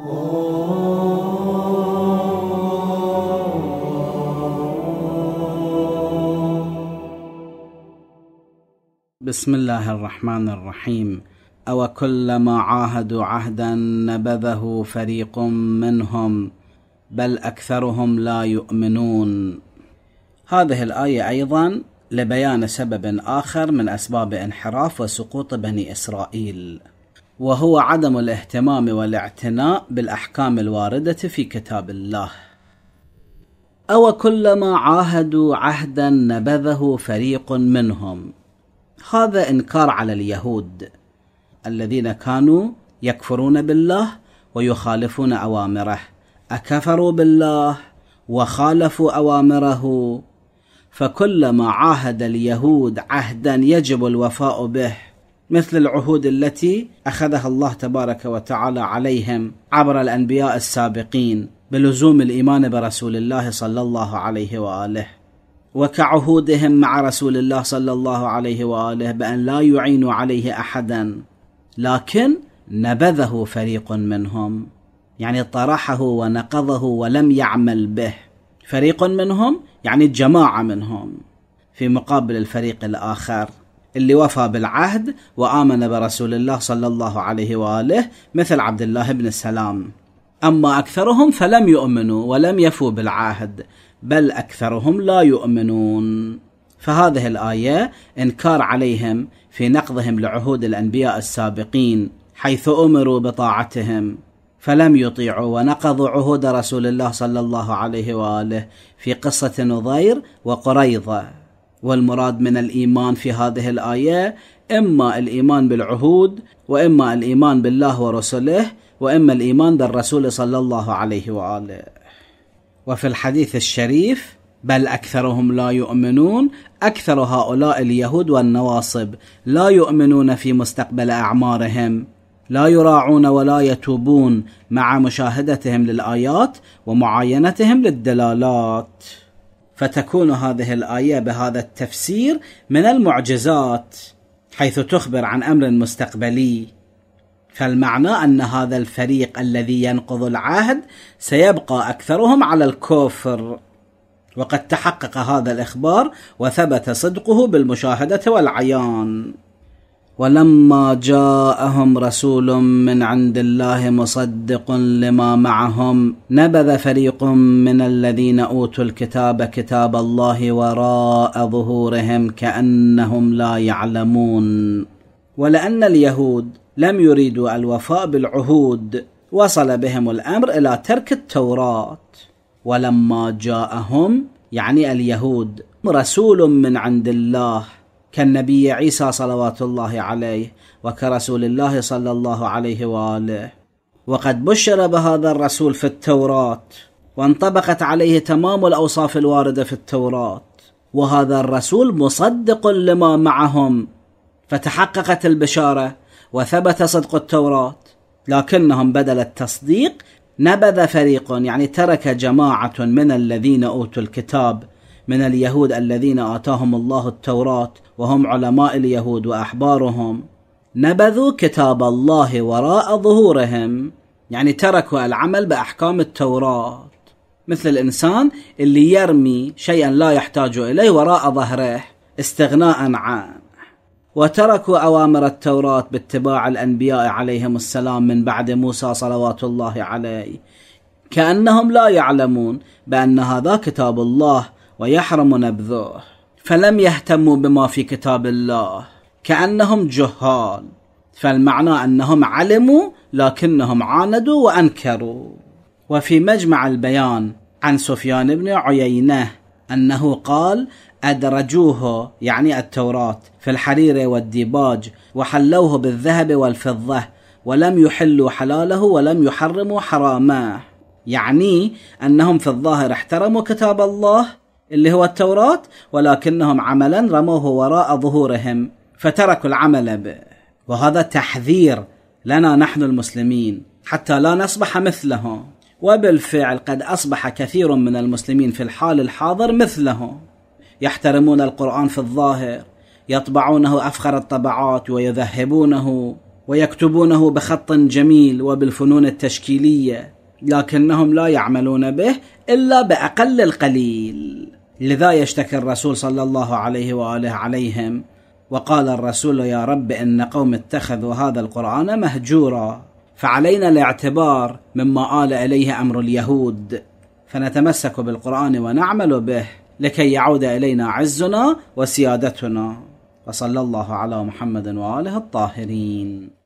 بسم الله الرحمن الرحيم أو كلما عاهدوا عهدا نبذه فريق منهم بل أكثرهم لا يؤمنون هذه الآية أيضا لبيان سبب آخر من أسباب انحراف وسقوط بني إسرائيل وهو عدم الاهتمام والاعتناء بالاحكام الوارده في كتاب الله او كلما عاهدوا عهدا نبذه فريق منهم هذا انكار على اليهود الذين كانوا يكفرون بالله ويخالفون اوامره اكفروا بالله وخالفوا اوامره فكلما عاهد اليهود عهدا يجب الوفاء به مثل العهود التي اخذها الله تبارك وتعالى عليهم عبر الانبياء السابقين بلزوم الايمان برسول الله صلى الله عليه واله وكعهودهم مع رسول الله صلى الله عليه واله بان لا يعينوا عليه احدا لكن نبذه فريق منهم يعني طرحه ونقضه ولم يعمل به فريق منهم يعني جماعه منهم في مقابل الفريق الاخر اللي وفى بالعهد وآمن برسول الله صلى الله عليه وآله مثل عبد الله بن السلام أما أكثرهم فلم يؤمنوا ولم يفوا بالعهد بل أكثرهم لا يؤمنون فهذه الآية إنكار عليهم في نقضهم لعهود الأنبياء السابقين حيث أمروا بطاعتهم فلم يطيعوا ونقضوا عهود رسول الله صلى الله عليه وآله في قصة نضير وقريضة والمراد من الايمان في هذه الايه اما الايمان بالعهود واما الايمان بالله ورسله واما الايمان بالرسول صلى الله عليه واله وفي الحديث الشريف بل اكثرهم لا يؤمنون اكثر هؤلاء اليهود والنواصب لا يؤمنون في مستقبل اعمارهم لا يراعون ولا يتوبون مع مشاهدتهم للايات ومعاينتهم للدلالات فتكون هذه الايه بهذا التفسير من المعجزات حيث تخبر عن امر مستقبلي فالمعنى ان هذا الفريق الذي ينقض العهد سيبقى اكثرهم على الكفر وقد تحقق هذا الاخبار وثبت صدقه بالمشاهده والعيان ولما جاءهم رسول من عند الله مصدق لما معهم نبذ فريق من الذين اوتوا الكتاب كتاب الله وراء ظهورهم كانهم لا يعلمون ولان اليهود لم يريدوا الوفاء بالعهود وصل بهم الامر الى ترك التوراه ولما جاءهم يعني اليهود رسول من عند الله كالنبي عيسى صلوات الله عليه وكرسول الله صلى الله عليه واله وقد بشر بهذا الرسول في التوراه وانطبقت عليه تمام الاوصاف الوارده في التوراه وهذا الرسول مصدق لما معهم فتحققت البشاره وثبت صدق التوراه لكنهم بدل التصديق نبذ فريق يعني ترك جماعه من الذين اوتوا الكتاب من اليهود الذين آتاهم الله التوراة وهم علماء اليهود وأحبارهم نبذوا كتاب الله وراء ظهورهم يعني تركوا العمل بأحكام التوراة مثل الإنسان اللي يرمي شيئا لا يحتاج إليه وراء ظهره استغناء عنه وتركوا أوامر التوراة باتباع الأنبياء عليهم السلام من بعد موسى صلوات الله عليه كأنهم لا يعلمون بأن هذا كتاب الله ويحرم نبذه فلم يهتموا بما في كتاب الله كأنهم جهال فالمعنى أنهم علموا لكنهم عاندوا وأنكروا وفي مجمع البيان عن سفيان بن عيينة أنه قال أدرجوه يعني التوراة في الحرير والديباج وحلوه بالذهب والفضة ولم يحلوا حلاله ولم يحرموا حرامه يعني أنهم في الظاهر احترموا كتاب الله اللي هو التوراة ولكنهم عملا رموه وراء ظهورهم فتركوا العمل به وهذا تحذير لنا نحن المسلمين حتى لا نصبح مثله وبالفعل قد أصبح كثير من المسلمين في الحال الحاضر مثله يحترمون القرآن في الظاهر يطبعونه أفخر الطبعات ويذهبونه ويكتبونه بخط جميل وبالفنون التشكيليه لكنهم لا يعملون به الا باقل القليل لذا يشتكي الرسول صلى الله عليه واله عليهم وقال الرسول يا رب ان قوم اتخذوا هذا القران مهجورا فعلينا الاعتبار مما آل اليه امر اليهود فنتمسك بالقران ونعمل به لكي يعود الينا عزنا وسيادتنا وصلى الله على محمد واله الطاهرين